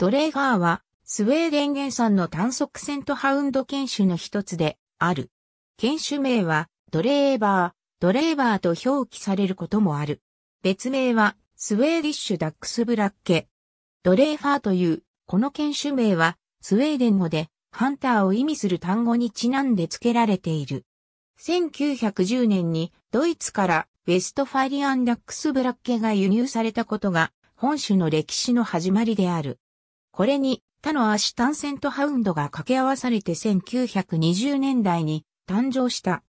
ドレーガーは、スウェーデン原産の単足セントハウンド犬種の一つで、ある。犬種名は、ドレーバー、ドレーバーと表記されることもある。別名は、スウェーディッシュダックスブラッケ。ドレーファーという、この犬種名は、スウェーデン語で、ハンターを意味する単語にちなんで付けられている。1910年にドイツからウェストファリアンダックスブラッケが輸入されたことが本種の歴史の始まりである。これに他のアシタンセントハウンドが掛け合わされて1920年代に誕生した。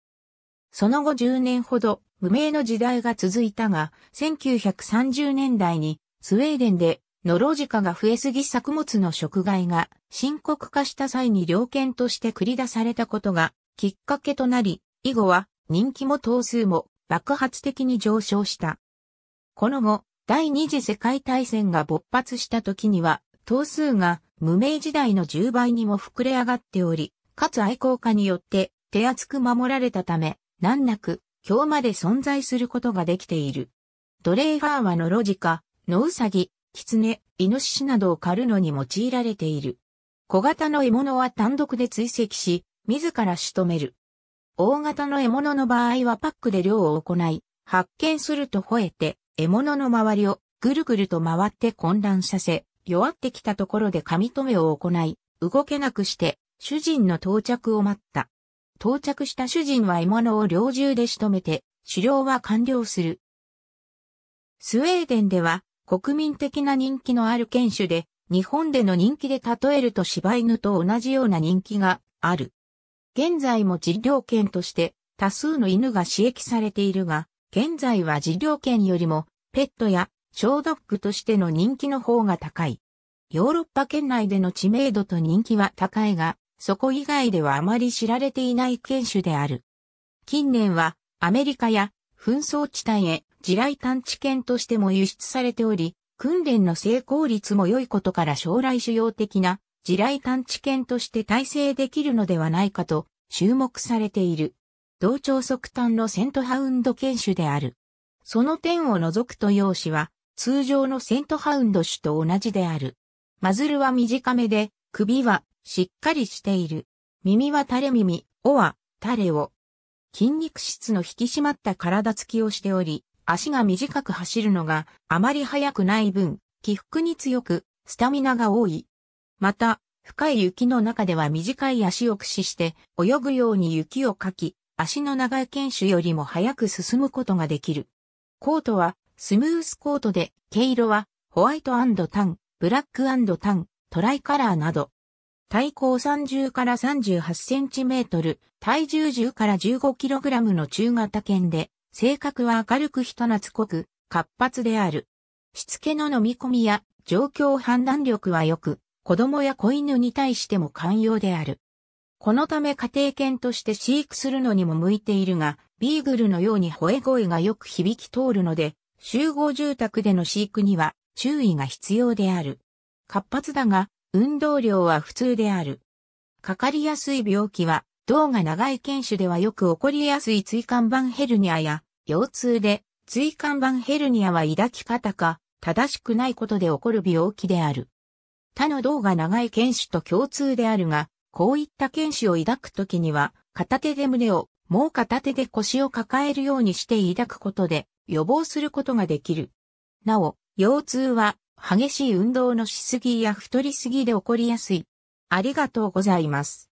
その後10年ほど無名の時代が続いたが、1930年代にスウェーデンでノロジカが増えすぎ作物の食害が深刻化した際に良犬として繰り出されたことがきっかけとなり、以後は人気も頭数も爆発的に上昇した。この後、第二次世界大戦が勃発した時には、頭数が無名時代の10倍にも膨れ上がっており、かつ愛好家によって手厚く守られたため、難なく今日まで存在することができている。ドレイファーはノロジカ、ノウサギ、キツネ、イノシシなどを狩るのに用いられている。小型の獲物は単独で追跡し、自ら仕留める。大型の獲物の場合はパックで漁を行い、発見すると吠えて、獲物の周りをぐるぐると回って混乱させ、弱ってきたところで髪留めを行い、動けなくして、主人の到着を待った。到着した主人は獲物を猟銃で仕留めて、狩猟は完了する。スウェーデンでは、国民的な人気のある犬種で、日本での人気で例えると柴犬と同じような人気がある。現在も事業犬として多数の犬が刺激されているが、現在は事業犬よりもペットや小ドッグとしての人気の方が高い。ヨーロッパ圏内での知名度と人気は高いが、そこ以外ではあまり知られていない犬種である。近年はアメリカや紛争地帯へ地雷探知犬としても輸出されており、訓練の成功率も良いことから将来主要的な地雷探知犬として体制できるのではないかと注目されている。同調速端のセントハウンド犬種である。その点を除くと容姿は通常のセントハウンド種と同じである。マズルは短めで、首はしっかりしている。耳は垂れ耳、尾は垂れ尾。筋肉質の引き締まった体つきをしており、足が短く走るのがあまり速くない分、起伏に強く、スタミナが多い。また、深い雪の中では短い足を駆使して泳ぐように雪をかき、足の長い犬種よりも速く進むことができる。コートはスムースコートで、毛色は、ホワイトタン、ブラックタン、トライカラーなど。体高30から38センチメートル、体重10から15キログラムの中型犬で、性格は明るく人懐こく、活発である。しつけの飲み込みや状況判断力は良く、子供や子犬に対しても寛容である。このため家庭犬として飼育するのにも向いているが、ビーグルのように吠え声がよく響き通るので、集合住宅での飼育には注意が必要である。活発だが、運動量は普通である。かかりやすい病気は、銅が長い犬種ではよく起こりやすい椎間板ヘルニアや、腰痛で、椎間板ヘルニアは抱き方か、正しくないことで起こる病気である。他の銅が長い犬種と共通であるが、こういった犬種を抱くときには、片手で胸を、もう片手で腰を抱えるようにして抱くことで、予防することができる。なお、腰痛は激しい運動のしすぎや太りすぎで起こりやすい。ありがとうございます。